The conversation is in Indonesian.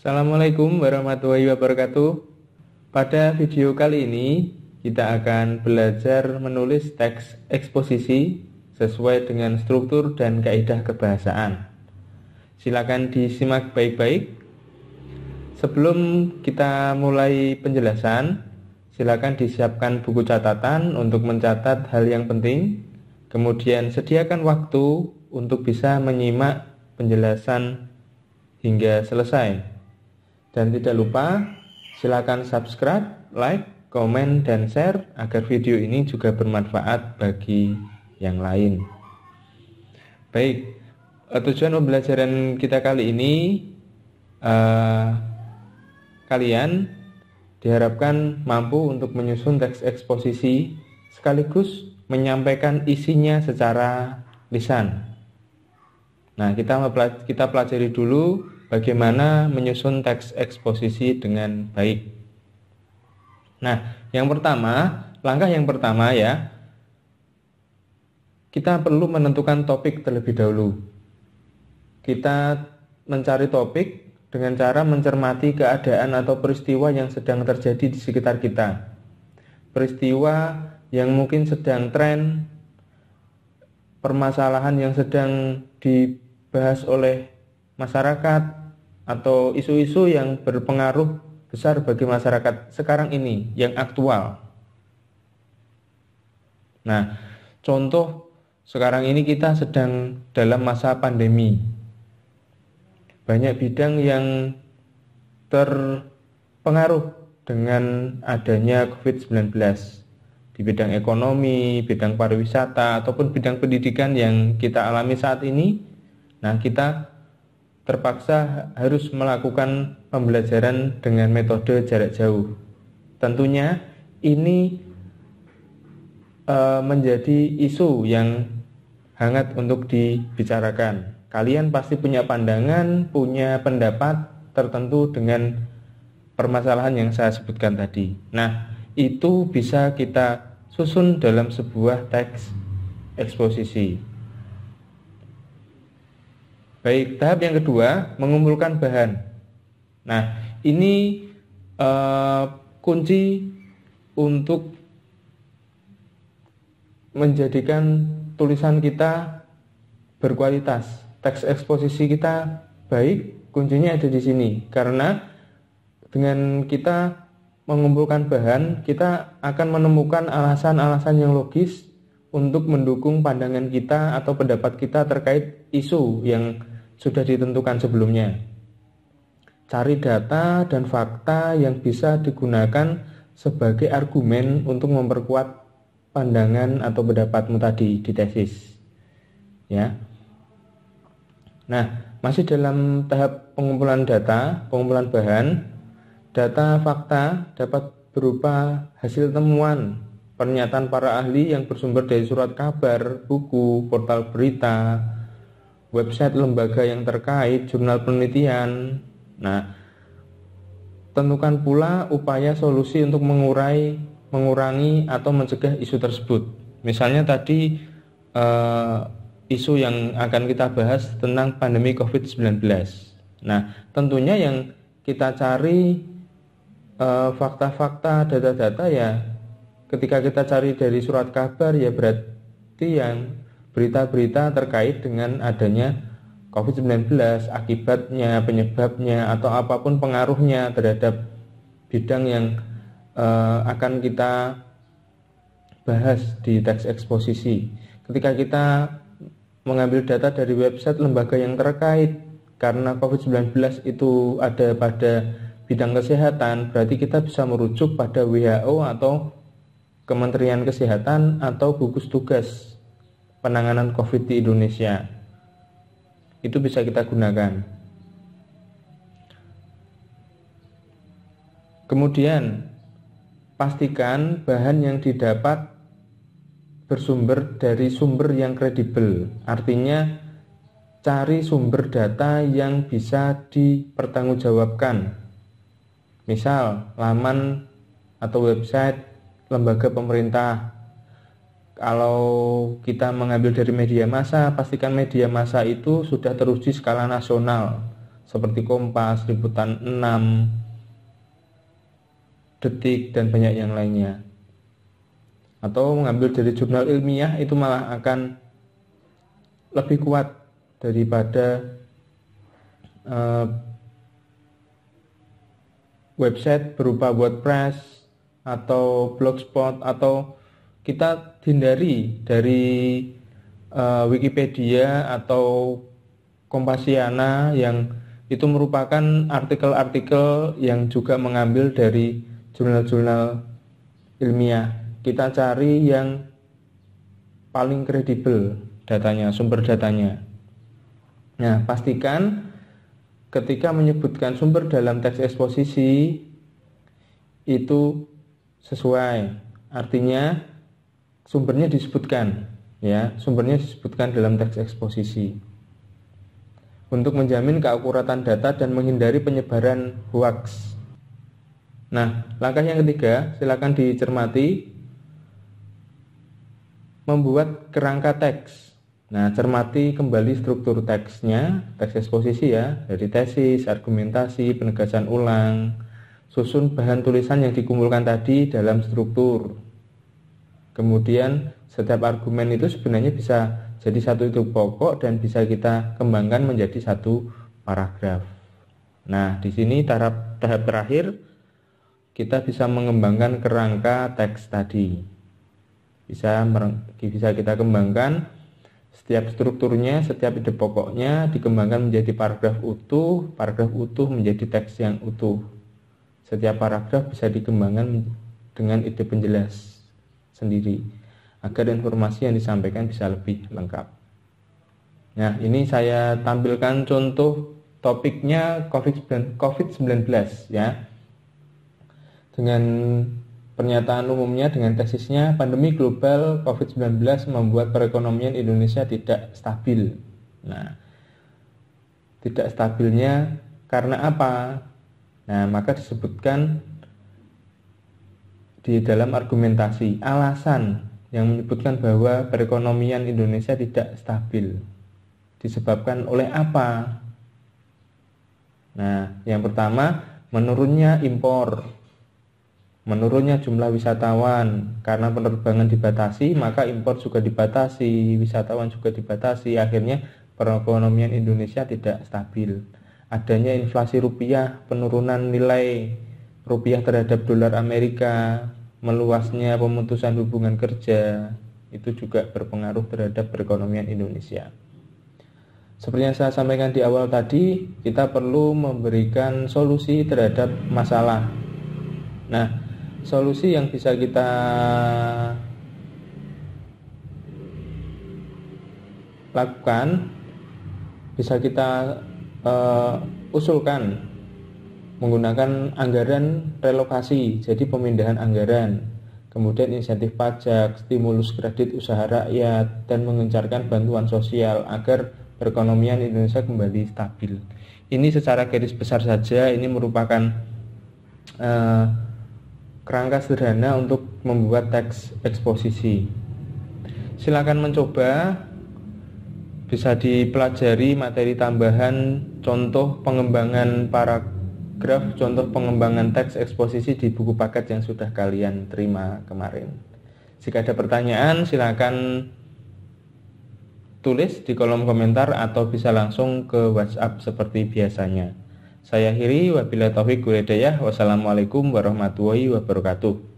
Assalamualaikum warahmatullahi wabarakatuh. Pada video kali ini, kita akan belajar menulis teks eksposisi sesuai dengan struktur dan kaidah kebahasaan. Silakan disimak baik-baik. Sebelum kita mulai penjelasan, silakan disiapkan buku catatan untuk mencatat hal yang penting. Kemudian sediakan waktu untuk bisa menyimak penjelasan hingga selesai. Dan tidak lupa silakan subscribe, like, komen, dan share agar video ini juga bermanfaat bagi yang lain. Baik, eh, tujuan pembelajaran kita kali ini uh, kalian diharapkan mampu untuk menyusun teks eksposisi sekaligus menyampaikan isinya secara lisan. Nah, kita kita pelajari dulu bagaimana menyusun teks eksposisi dengan baik. Nah, yang pertama, langkah yang pertama ya, kita perlu menentukan topik terlebih dahulu. Kita mencari topik dengan cara mencermati keadaan atau peristiwa yang sedang terjadi di sekitar kita. Peristiwa yang mungkin sedang tren, permasalahan yang sedang dibahas oleh masyarakat, atau isu-isu yang berpengaruh besar bagi masyarakat sekarang ini yang aktual. Nah, contoh sekarang ini kita sedang dalam masa pandemi. Banyak bidang yang terpengaruh dengan adanya COVID-19 di bidang ekonomi, bidang pariwisata ataupun bidang pendidikan yang kita alami saat ini. Nah, kita terpaksa harus melakukan pembelajaran dengan metode jarak jauh. Tentunya ini uh, menjadi isu yang hangat untuk dibicarakan. Kalian pasti punya pandangan, punya pendapat tertentu dengan permasalahan yang saya sebutkan tadi. Nah, itu bisa kita susun dalam sebuah teks eksposisi. Baik, tahap yang kedua mengumpulkan bahan. Nah, ini uh, kunci untuk menjadikan tulisan kita berkualitas. Teks eksposisi kita baik, kuncinya ada di sini. Karena dengan kita mengumpulkan bahan, kita akan menemukan alasan-alasan yang logis untuk mendukung pandangan kita atau pendapat kita terkait isu yang sudah ditentukan sebelumnya. Cari data dan fakta yang bisa digunakan sebagai argumen untuk memperkuat pandangan atau pendapatmu tadi di tesis. Ya. Nah, masih dalam tahap pengumpulan data, pengumpulan bahan, data fakta dapat berupa hasil temuan, pernyataan para ahli yang bersumber dari surat kabar, buku, portal berita, website lembaga yang terkait, jurnal penelitian. Nah, tentukan pula upaya solusi untuk mengurai, mengurangi atau mencegah isu tersebut. Misalnya tadi eh, isu yang akan kita bahas tentang pandemi COVID-19. Nah, tentunya yang kita cari eh, fakta-fakta, data-data ya ketika kita cari dari surat kabar ya berarti yang berita-berita terkait dengan adanya COVID-19, akibatnya, penyebabnya, atau apapun pengaruhnya terhadap bidang yang uh, akan kita bahas di teks eksposisi. Ketika kita mengambil data dari website lembaga yang terkait karena COVID-19 itu ada pada bidang kesehatan, berarti kita bisa merujuk pada WHO atau Kementerian Kesehatan atau gugus tugas penanganan COVID di Indonesia. Itu bisa kita gunakan. Kemudian, pastikan bahan yang didapat bersumber dari sumber yang kredibel. Artinya, cari sumber data yang bisa dipertanggungjawabkan. Misal, laman atau website lembaga pemerintah kalau kita mengambil dari media massa, pastikan media massa itu sudah teruji skala nasional seperti Kompas, Liputan 6, Detik, dan banyak yang lainnya. Atau mengambil dari jurnal ilmiah itu malah akan lebih kuat daripada uh, website berupa WordPress atau blogspot atau kita hindari dari uh, Wikipedia atau Kompasiana yang itu merupakan artikel-artikel yang juga mengambil dari jurnal-jurnal ilmiah. Kita cari yang paling kredibel datanya, sumber datanya. Nah, pastikan ketika menyebutkan sumber dalam teks eksposisi itu sesuai. Artinya sumbernya disebutkan ya sumbernya disebutkan dalam teks eksposisi untuk menjamin keakuratan data dan menghindari penyebaran hoax nah langkah yang ketiga silakan dicermati membuat kerangka teks nah cermati kembali struktur teksnya teks eksposisi ya dari tesis argumentasi penegasan ulang susun bahan tulisan yang dikumpulkan tadi dalam struktur Kemudian setiap argumen itu sebenarnya bisa jadi satu itu pokok dan bisa kita kembangkan menjadi satu paragraf. Nah, di sini tahap tahap terakhir kita bisa mengembangkan kerangka teks tadi. Bisa bisa kita kembangkan setiap strukturnya, setiap ide pokoknya dikembangkan menjadi paragraf utuh, paragraf utuh menjadi teks yang utuh. Setiap paragraf bisa dikembangkan dengan ide penjelas sendiri agar informasi yang disampaikan bisa lebih lengkap. Nah, ini saya tampilkan contoh topiknya COVID-19 ya. Dengan pernyataan umumnya dengan tesisnya pandemi global COVID-19 membuat perekonomian Indonesia tidak stabil. Nah, tidak stabilnya karena apa? Nah, maka disebutkan di dalam argumentasi alasan yang menyebutkan bahwa perekonomian Indonesia tidak stabil disebabkan oleh apa? Nah, yang pertama menurunnya impor, menurunnya jumlah wisatawan karena penerbangan dibatasi maka impor juga dibatasi, wisatawan juga dibatasi, akhirnya perekonomian Indonesia tidak stabil. Adanya inflasi rupiah, penurunan nilai rupiah terhadap dolar Amerika, meluasnya pemutusan hubungan kerja itu juga berpengaruh terhadap perekonomian Indonesia. Seperti yang saya sampaikan di awal tadi, kita perlu memberikan solusi terhadap masalah. Nah, solusi yang bisa kita lakukan bisa kita uh, usulkan menggunakan anggaran relokasi, jadi pemindahan anggaran, kemudian insentif pajak, stimulus kredit usaha rakyat, dan mengencarkan bantuan sosial agar perekonomian Indonesia kembali stabil. Ini secara garis besar saja, ini merupakan uh, kerangka sederhana untuk membuat teks eksposisi. Silakan mencoba, bisa dipelajari materi tambahan, contoh pengembangan para graf contoh pengembangan teks eksposisi di buku paket yang sudah kalian terima kemarin. Jika ada pertanyaan, silakan tulis di kolom komentar atau bisa langsung ke WhatsApp seperti biasanya. Saya Hiri, wabillahi Wassalamualaikum warahmatullahi wabarakatuh.